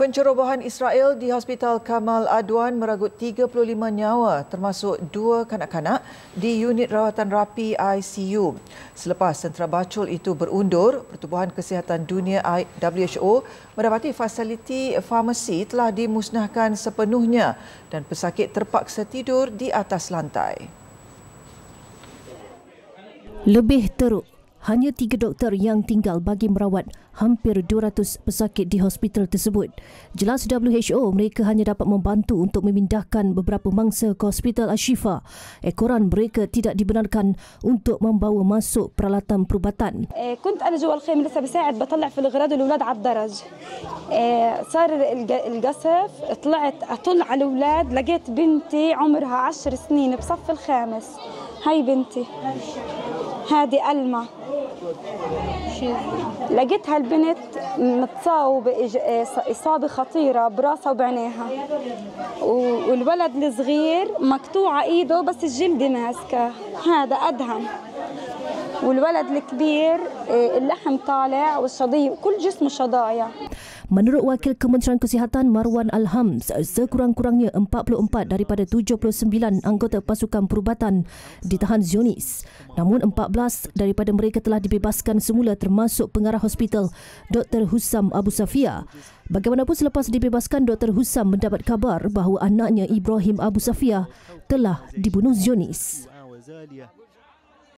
Pencerobohan Israel di Hospital Kamal Adwan meragut 35 nyawa termasuk dua kanak-kanak di unit rawatan rapi ICU. Selepas tentera bacul itu berundur, Pertubuhan Kesihatan Dunia WHO mendapati fasiliti farmasi telah dimusnahkan sepenuhnya dan pesakit terpaksa tidur di atas lantai. Lebih teruk, hanya tiga doktor yang tinggal bagi merawat hampir 200 pesakit di hospital tersebut. Jelas WHO mereka hanya dapat membantu untuk memindahkan beberapa mangsa ke hospital Ashifa. Ekoran mereka tidak dibenarkan untuk membawa masuk peralatan perubatan. Kunt ana jual khaymin lesa bisaid batalla fil gharad ulad ab daraj. Sar al qasaf, طلعت اطلع على الاولاد لقيت بنتي عمرها 10 سنين بصف الخامس. هاي بنتي. Hadi alma. لقيتها البنت متصاوبة إصابة خطيرة براسها وبعينيها والولد الصغير مقطوعة إيده بس الجلد ماسكة هذا أدهم والولد الكبير إيه، اللحم طالع والشظية كل جسمه شظايا Menurut Wakil Kementerian Kesihatan Marwan Alhams, sekurang-kurangnya 44 daripada 79 anggota pasukan perubatan ditahan Zionis. Namun 14 daripada mereka telah dibebaskan semula termasuk pengarah hospital Dr. Husam Abu Safia. Bagaimanapun selepas dibebaskan, Dr. Husam mendapat kabar bahawa anaknya Ibrahim Abu Safia telah dibunuh Zionis.